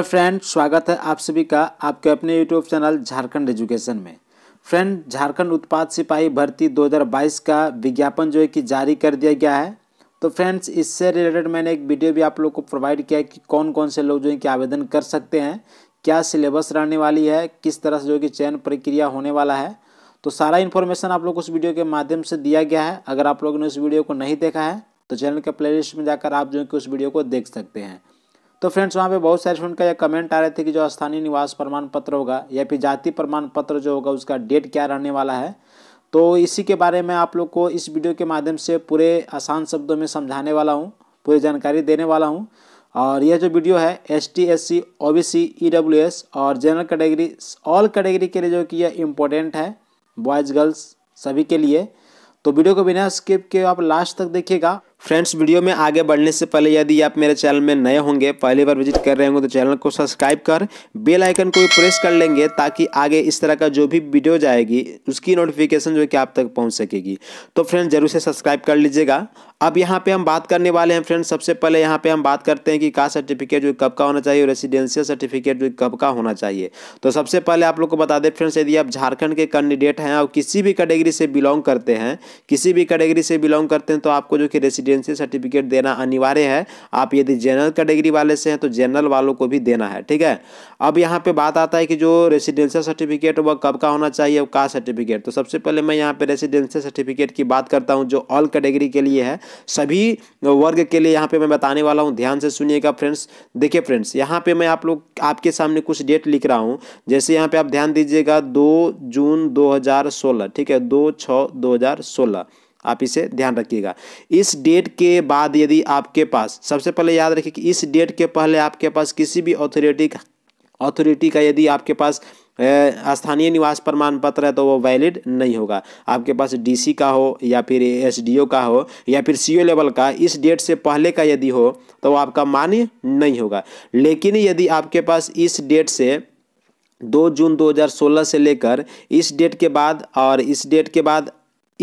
hello friend स्वागत है आप सभी का आपके अपने यूट्यूब चैनल झारखंड एजुकेशन में फ्रेंड झारखंड उत्पाद सिपाही भर्ती 2022 का विज्ञापन जो है कि जारी कर दिया गया है तो फ्रेंड्स इससे रिलेटेड मैंने एक वीडियो भी आप लोग को प्रोवाइड किया है कि कौन कौन से लोग जो है कि आवेदन कर सकते हैं क्या सिलेबस रहने वाली है किस तरह से जो है कि चयन प्रक्रिया होने वाला है तो सारा इन्फॉर्मेशन आप लोग को उस वीडियो के माध्यम से दिया गया है अगर आप लोगों ने उस वीडियो को नहीं देखा है तो चैनल के प्ले में जाकर आप जो है कि उस वीडियो को देख सकते हैं तो फ्रेंड्स वहाँ पे बहुत सारे स्टूडेंट का यह कमेंट आ रहे थे कि जो स्थानीय निवास प्रमाण पत्र होगा या फिर जाति प्रमाण पत्र जो होगा उसका डेट क्या रहने वाला है तो इसी के बारे में आप लोग को इस वीडियो के माध्यम से पूरे आसान शब्दों में समझाने वाला हूँ पूरी जानकारी देने वाला हूँ और यह जो वीडियो है S T S C O B C E W S और जनरल कैटेगरी ऑल कैटेगरी के लिए जो कि यह इम्पोर्टेंट है बॉयज़ गर्ल्स सभी के लिए तो वीडियो को बिना स्किप के आप लास्ट तक देखिएगा फ्रेंड्स वीडियो में आगे बढ़ने से पहले यदि आप मेरे चैनल में नए होंगे पहली बार विजिट कर रहे होंगे तो चैनल को सब्सक्राइब कर बेल आइकन को भी प्रेस कर लेंगे ताकि आगे इस तरह का जो भी वीडियो जाएगी उसकी नोटिफिकेशन जो है कि आप तक पहुँच सकेगी तो फ्रेंड्स जरूर से सब्सक्राइब कर लीजिएगा अब यहाँ पे हम बात करने वाले हैं फ्रेंड्स सबसे पहले यहाँ पे हम बात करते हैं कि कास्ट सर्टिफिकेट जो कब का होना चाहिए और रेसिडेंशियल सर्टिफिकेट जो कब का होना चाहिए तो सबसे पहले आप लोग को बता दें फ्रेंड्स यदि आप झारखंड के कैंडिडेट हैं और किसी भी कैटेगरी से बिलोंग करते हैं किसी भी कैटेगरी से बिलोंग करते हैं तो आपको जो कि रेसिडेंशियल सर्टिफिकेट देना अनिवार्य है आप यदि जनरल कैटेगरी वाले से हैं तो जनरल वालों को भी देना है ठीक है अब यहाँ पर बात आता है कि जो रेसिडेंशियल सर्टिफिकेट वह कब का होना चाहिए और कास्ट सर्टिफिकेट तो सबसे पहले मैं यहाँ पर रेसिडेंशियल सर्टिफिकेट की बात करता हूँ जो ऑल कैटेगरी के लिए है सभी वर्ग के लिए यहाँ पे मैं बताने वाला हूँ ध्यान से सुनिएगा फ्रेंड्स देखिए फ्रेंड्स यहाँ पे मैं आप लोग आपके सामने कुछ डेट लिख रहा हूँ जैसे यहाँ पे आप ध्यान दीजिएगा दो जून दो ठीक है दो छः दो आप इसे ध्यान रखिएगा इस डेट के बाद यदि आपके पास सबसे पहले याद रखिए कि इस डेट के पहले आपके पास किसी भी ऑथोरिटी का ऑथोरिटी का यदि आपके पास स्थानीय निवास प्रमाण पत्र है तो वो वैलिड नहीं होगा आपके पास डीसी का हो या फिर एसडीओ का हो या फिर सीओ लेवल का इस डेट से पहले का यदि हो तो वो आपका मान्य नहीं होगा लेकिन यदि आपके पास इस डेट से दो जून 2016 से लेकर इस डेट के बाद और इस डेट के बाद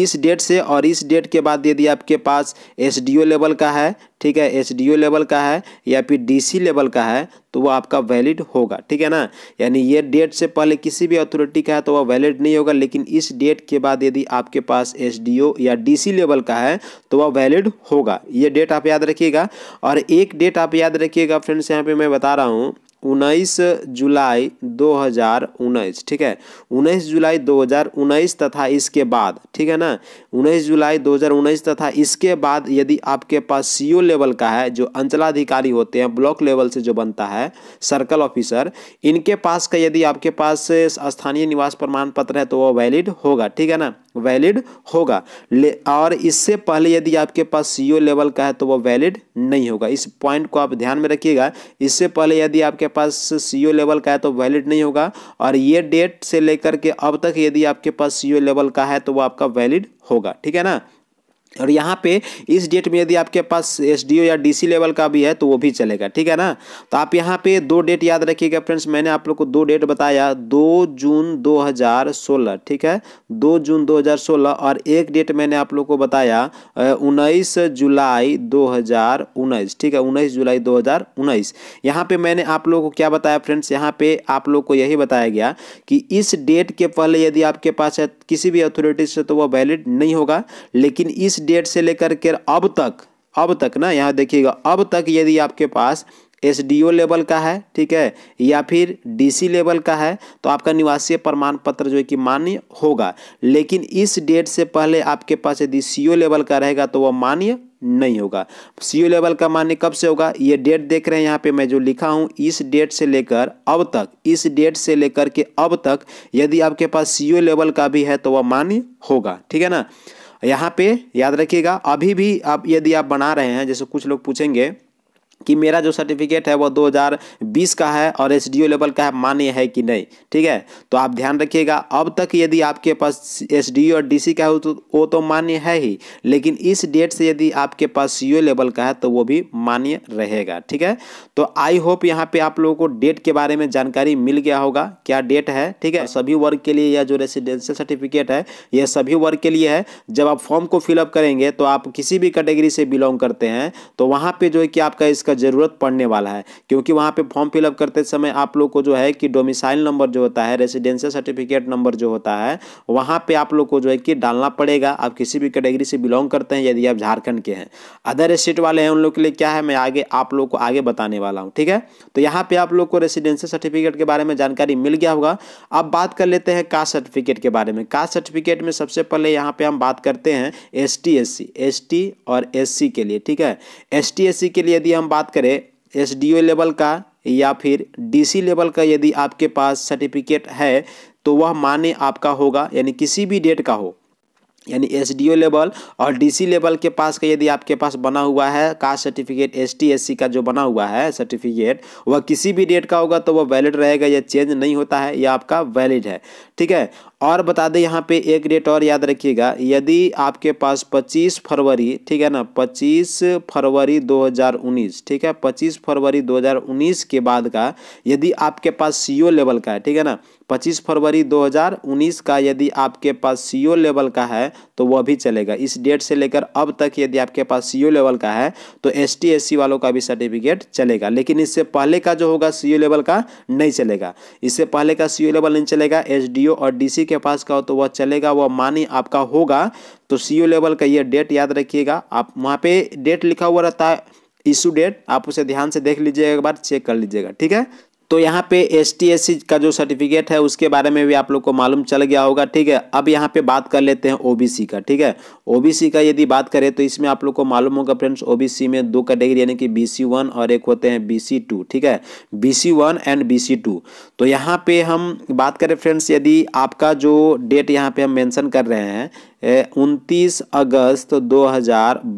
इस डेट से और इस डेट के बाद यदि आपके पास एस लेवल का है ठीक है एस लेवल का है या फिर डीसी लेवल का है तो वो आपका वैलिड होगा ठीक है ना यानी ये डेट से पहले किसी भी अथॉरिटी का है तो वह वैलिड नहीं होगा लेकिन इस डेट के बाद यदि आपके पास एस या डीसी लेवल का है तो वह वैलिड होगा ये डेट आप याद रखिएगा और एक डेट आप याद रखिएगा फ्रेंड्स यहाँ पर मैं बता रहा हूँ उन्नीस जुलाई 2019 ठीक है उन्नीस जुलाई 2019 तथा इसके बाद ठीक है ना उन्नीस जुलाई 2019 तथा इसके बाद यदि आपके पास सीओ लेवल का है जो अंचलाधिकारी होते हैं ब्लॉक लेवल से जो बनता है सर्कल ऑफिसर इनके पास का यदि आपके पास स्थानीय निवास प्रमाण पत्र है तो वह वैलिड होगा ठीक है ना वैलिड होगा ले और इससे पहले यदि आपके पास सीओ लेवल का है तो वह वैलिड नहीं होगा इस पॉइंट को आप ध्यान में रखिएगा इससे पहले यदि आपके आपके पास सी लेवल का है तो वैलिड नहीं होगा और ये डेट से लेकर के अब तक यदि आपके पास सी लेवल का है तो वो आपका वैलिड होगा ठीक है ना और यहाँ पे इस डेट में यदि आपके पास एस या डी लेवल का भी है तो वो भी चलेगा ठीक है ना तो आप यहाँ पे दो डेट याद रखिएगा फ्रेंड्स मैंने आप लोग को दो डेट बताया दो जून 2016 ठीक है दो जून 2016 और एक डेट मैंने आप लोग को बताया उन्नीस जुलाई 2019 ठीक है उन्नीस जुलाई 2019 यहाँ पे मैंने आप लोग को क्या बताया फ्रेंड्स यहाँ पे आप लोग को यही बताया गया कि इस डेट के पहले यदि आपके पास है किसी भी अथॉरिटी से तो वह वैलिड नहीं होगा लेकिन इस डेट से लेकर के अब तक अब तक ना यहाँ देखिएगा अब तक यदि आपके पास एस लेवल का है ठीक है या फिर डीसी लेवल का है तो आपका निवासीय प्रमाण पत्र जो है कि मान्य होगा लेकिन इस डेट से पहले आपके पास यदि सीओ लेवल का रहेगा तो वह मान्य नहीं होगा सी लेवल का मान्य कब से होगा ये डेट देख रहे हैं यहाँ पे मैं जो लिखा हूँ इस डेट से लेकर अब तक इस डेट से लेकर के अब तक यदि आपके पास सी लेवल का भी है तो वह मान्य होगा ठीक है ना यहाँ पे याद रखिएगा अभी भी आप यदि आप बना रहे हैं जैसे कुछ लोग पूछेंगे कि मेरा जो सर्टिफिकेट है वो 2020 का है और एस लेवल का है मान्य है कि नहीं ठीक है तो आप ध्यान रखिएगा अब तक यदि आपके पास एस और डी का है तो वो तो मान्य है ही लेकिन इस डेट से यदि आपके पास सी लेवल का है तो वो भी मान्य रहेगा ठीक है तो आई होप यहाँ पे आप लोगों को डेट के बारे में जानकारी मिल गया होगा क्या डेट है ठीक है सभी वर्ग के लिए या जो रेसिडेंशियल सर्टिफिकेट है यह सभी वर्ग के लिए है जब आप फॉर्म को फिलअप करेंगे तो आप किसी भी कैटेगरी से बिलोंग करते हैं तो वहाँ पे जो है कि आपका इसका ज़रूरत पड़ने वाला है क्योंकि वहाँ पे फॉर्म फिलअप करते समय आप लोग को जो है कि डोमिसाइल नंबर जो होता है रेसिडेंशियल सर्टिफिकेट नंबर जो होता है वहाँ पे आप लोग को जो है कि डालना पड़ेगा आप किसी भी कैटेगरी से बिलोंग करते हैं यदि आप झारखंड के हैं अदर स्टेट वाले हैं उन लोग के लिए क्या है मैं आगे आप लोग को आगे बताने वाला हूँ ठीक है तो यहाँ पर आप लोग को रेसिडेंशियल सर्टिफिकेट के बारे में जानकारी मिल गया होगा अब बात कर लेते हैं कास्ट सर्टिफिकेट के बारे में कास्ट सर्टिफिकेट में सबसे पहले यहाँ पर हम बात करते हैं एस टी और एस के लिए ठीक है एस टी के लिए यदि हम बात बात करें एस लेवल का या फिर डीसी लेवल का यदि आपके पास सर्टिफिकेट है तो वह मान्य आपका होगा यानी किसी भी डेट का हो यानी एस लेवल और डीसी लेवल के पास का यदि आपके पास बना हुआ है कास्ट सर्टिफिकेट एस टी का जो बना हुआ है सर्टिफिकेट वह किसी भी डेट का होगा तो वह वैलिड रहेगा यह चेंज नहीं होता है यह आपका वैलिड है ठीक है और बता दें यहाँ पे एक डेट और याद रखिएगा यदि आपके पास 25 फरवरी ठीक है ना 25 फरवरी 2019 ठीक है 25 फरवरी 2019 के बाद का यदि आपके पास सीओ लेवल का है ठीक है ना 25 फरवरी 2019 का यदि आपके पास सीओ लेवल e का है तो वह भी चलेगा इस डेट से लेकर अब तक यदि आपके पास सीओ लेवल e का है तो एस टी वालों का भी सर्टिफिकेट चलेगा लेकिन इससे पहले का जो होगा सीओ लेवल e का नहीं चलेगा इससे पहले का सीओ लेवल नहीं चलेगा एस और डी के पास का हो तो वह चलेगा वह मानी आपका होगा तो सी लेवल का ये डेट याद रखिएगा आप वहाँ पे डेट लिखा हुआ रहता है इशू डेट आप उसे ध्यान से देख लीजिएगा एक बार चेक कर लीजिएगा ठीक है तो यहाँ पे एस टी का जो सर्टिफिकेट है उसके बारे में भी आप लोग को मालूम चल गया होगा ठीक है अब यहाँ पे बात कर लेते हैं ओबीसी का ठीक है ओबीसी का यदि बात करें तो इसमें आप लोग को मालूम होगा फ्रेंड्स ओबीसी में दो कैटेगरी यानी कि बी सी वन और एक होते हैं बी सी टू ठीक है B C one and B C two तो यहाँ पे हम बात करें फ्रेंड्स यदि आपका जो डेट यहाँ पे हम मैंशन कर रहे हैं उनतीस अगस्त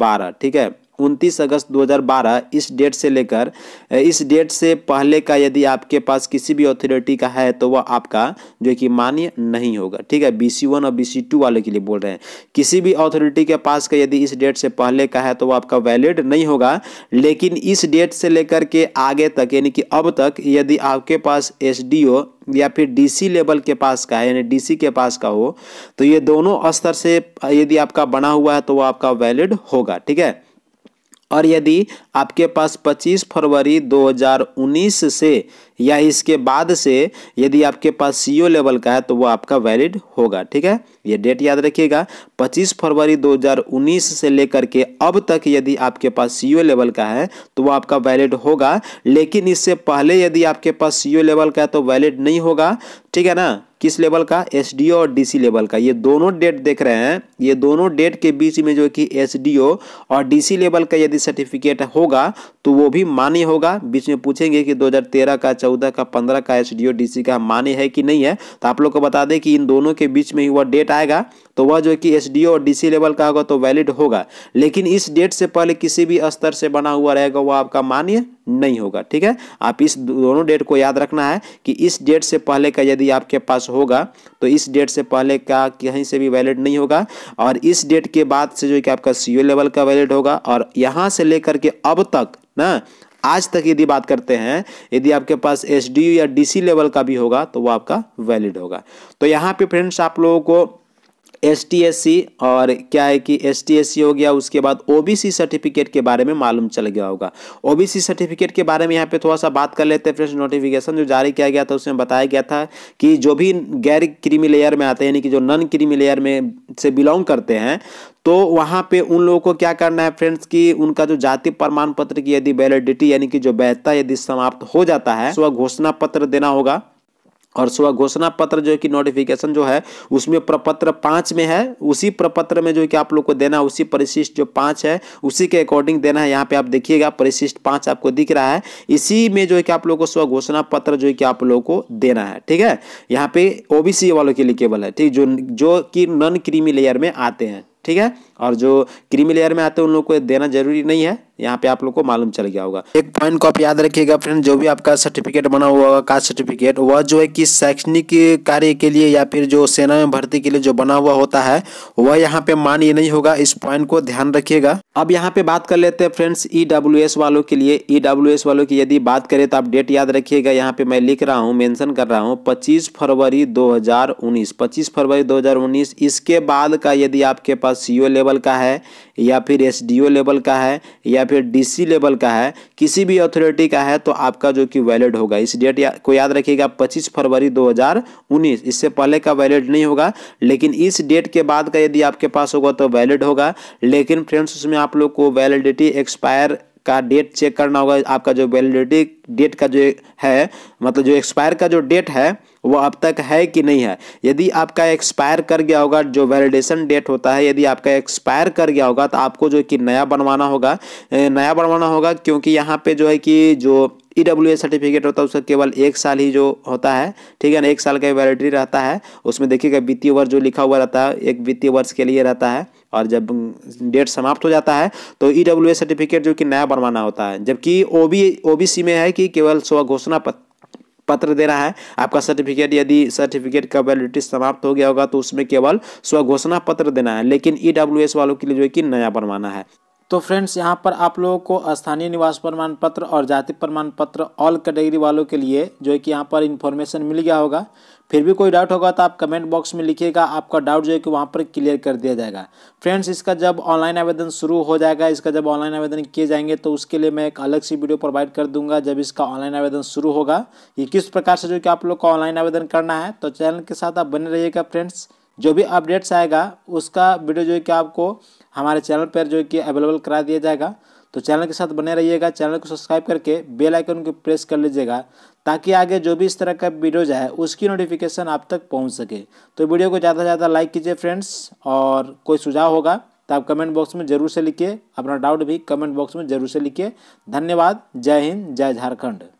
बारह ठीक है उनतीस अगस्त 2012 इस डेट से लेकर इस डेट से पहले का यदि आपके पास किसी भी अथॉरिटी का है तो वह आपका जो कि मान्य नहीं होगा ठीक है बी सी वन और बी सी टू वाले के लिए बोल रहे हैं किसी भी अथॉरिटी के पास का यदि इस डेट से पहले का है तो वह आपका वैलिड नहीं होगा लेकिन इस डेट से लेकर के आगे तक यानी कि अब तक यदि आपके पास एस डी ओ या फिर डीसी लेवल के पास का है यानी डीसी के पास का हो तो ये दोनों स्तर से यदि आपका बना हुआ है तो वह आपका वैलिड होगा ठीक है और यदि आपके पास 25 फरवरी 2019 से या इसके बाद से यदि आपके पास सी लेवल का है तो वो आपका वैलिड होगा ठीक है ये डेट याद रखिएगा 25 फरवरी 2019 से लेकर के अब तक यदि आपके पास सी लेवल का है तो वो आपका वैलिड होगा लेकिन इससे पहले यदि आपके पास सी लेवल का है तो वैलिड नहीं होगा ठीक है ना किस लेवल का एस और डी लेवल का ये दोनों डेट देख रहे हैं ये दोनों डेट के बीच में जो कि एस और डी लेवल का यदि सर्टिफिकेट होगा तो वो भी मान्य होगा बीच में पूछेंगे कि 2013 का चौदह का पंद्रह का एच डी का माने है कि नहीं है तो आप लोग को बता दें कि इन दोनों के बीच में ही वह डेट आएगा तो वह जो कि एस और डी लेवल का होगा तो वैलिड होगा लेकिन इस डेट से पहले किसी भी स्तर से बना हुआ रहेगा वह आपका मान्य नहीं होगा ठीक है आप इस दोनों डेट को याद रखना है कि इस डेट से पहले का यदि आपके पास होगा तो इस डेट से पहले का कहीं से भी वैलिड नहीं होगा और इस डेट के बाद से जो कि आपका सी लेवल e का वैलिड होगा और यहाँ से लेकर के अब तक ना आज तक यदि बात करते हैं यदि आपके पास एस या डी लेवल का भी होगा तो वो आपका वैलिड होगा तो यहाँ पे फ्रेंड्स आप लोगों को एस टी और क्या है कि एस टी हो गया उसके बाद ओबीसी सर्टिफिकेट के बारे में मालूम चल गया होगा ओबीसी सर्टिफिकेट के बारे में यहाँ पे थोड़ा सा बात कर लेते हैं फ्रेंड्स नोटिफिकेशन जो जारी किया गया था उसमें बताया गया था कि जो भी गैर क्रीमी लेयर में आते हैं यानी कि जो नन क्रीमी लेयर में से बिलोंग करते हैं तो वहाँ पे उन लोगों को क्या करना है फ्रेंड्स कि उनका जो जाति प्रमाण पत्र की यदि वैलिडिटी यानी कि जो वैधता यदि समाप्त हो जाता है तो घोषणा पत्र देना होगा और सुबह घोषणा पत्र जो है कि नोटिफिकेशन जो है उसमें प्रपत्र पाँच में है उसी प्रपत्र में जो है कि आप लोग को देना उसी परिशिष्ट जो पाँच है उसी के अकॉर्डिंग देना है यहाँ पे आप देखिएगा परिशिष्ट पाँच आपको दिख रहा है इसी में जो है कि आप लोग को सुबह घोषणा पत्र जो है कि आप लोगों को देना है ठीक है यहाँ पे ओबीसी वालों के लिए केवल है ठीक जो जो कि नॉन क्रीमी लेयर में आते हैं ठीक है और जो क्रीमी लेयर में आते हैं उन लोग को देना जरूरी नहीं है यहाँ पे आप लोग को मालूम चल गया होगा एक पॉइंट को आप याद रखिएगा फ्रेंड जो भी आपका सर्टिफिकेट बना हुआ होगा कास्ट सर्टिफिकेट वह जो है कि शैक्षणिक कार्य के लिए या फिर जो सेना में भर्ती के लिए जो बना हुआ होता है वह यहाँ पे मान्य नहीं होगा इस पॉइंट को ध्यान रखिएगा अब यहाँ पे बात कर लेते हैं फ्रेंड्स ई e वालों के लिए ई e वालों की यदि बात करें तो आप डेट याद रखिएगा यहाँ पे मैं लिख रहा हूँ मेंशन कर रहा हूँ पच्चीस फरवरी दो हजार फरवरी दो इसके बाद का यदि आपके पास पास सी लेवल का है या फिर एस लेवल का है या फिर डी लेवल का है किसी भी अथॉरिटी का है तो आपका जो कि वैलिड होगा इस डेट या, को याद रखिएगा पच्चीस फरवरी 2019 इससे पहले का वैलिड नहीं होगा लेकिन इस डेट के बाद का यदि आपके पास होगा तो वैलिड होगा लेकिन फ्रेंड्स उसमें आप लोग को वैलिडिटी एक्सपायर का डेट चेक करना होगा आपका जो वैलिडिटी डेट का जो है मतलब जो एक्सपायर का जो डेट है वो अब तक है कि नहीं है यदि आपका एक्सपायर कर गया होगा जो वैलिडेशन डेट होता है यदि आपका एक्सपायर कर गया होगा तो आपको जो कि नया बनवाना होगा नया बनवाना होगा क्योंकि यहाँ पे जो है कि जो ई डब्ल्यू एस सर्टिफिकेट होता है उसका केवल एक साल ही जो होता है ठीक है ना एक साल का वैलिडिटी रहता है उसमें देखिएगा वित्तीय वर्ष जो लिखा हुआ रहता है एक वित्तीय वर्ष के लिए रहता है और जब डेट समाप्त हो जाता है तो ई डब्ल्यू एस सर्टिफिकेट जो कि नया बनवाना होता है जबकि ओ बी ओ बी सी में है कि केवल स्व घोषणा पत्र पत्र दे रहा है आपका सर्टिफिकेट यदि सर्टिफिकेट का वैलिडिटी समाप्त हो गया होगा तो उसमें केवल स्व घोषणा पत्र देना है लेकिन ई e वालों के लिए जो है कि नया बनवाना है तो फ्रेंड्स यहाँ पर आप लोगों को स्थानीय निवास प्रमाण पत्र और जाति प्रमाण पत्र ऑल कैटेगरी वालों के लिए जो है कि यहाँ पर इन्फॉर्मेशन मिल गया होगा फिर भी कोई डाउट होगा तो आप कमेंट बॉक्स में लिखिएगा आपका डाउट जो है कि वहाँ पर क्लियर कर दिया जाएगा फ्रेंड्स इसका जब ऑनलाइन आवेदन शुरू हो जाएगा इसका जब ऑनलाइन आवेदन किए जाएंगे तो उसके लिए मैं एक अलग सी वीडियो प्रोवाइड कर दूंगा जब इसका ऑनलाइन आवेदन शुरू होगा ये किस प्रकार से जो कि आप लोग को ऑनलाइन आवेदन करना है तो चैनल के साथ आप बने रहिएगा फ्रेंड्स जो भी अपडेट्स आएगा उसका वीडियो जो है कि आपको हमारे चैनल पर जो है कि अवेलेबल करा दिया जाएगा तो चैनल के साथ बने रहिएगा चैनल को सब्सक्राइब करके बेल आइकन को प्रेस कर लीजिएगा ताकि आगे जो भी इस तरह का वीडियोज है उसकी नोटिफिकेशन आप तक पहुंच सके तो वीडियो को ज़्यादा से ज़्यादा लाइक कीजिए फ्रेंड्स और कोई सुझाव होगा तो आप कमेंट बॉक्स में ज़रूर से लिखिए अपना डाउट भी कमेंट बॉक्स में ज़रूर से लिखिए धन्यवाद जय हिंद जय झारखंड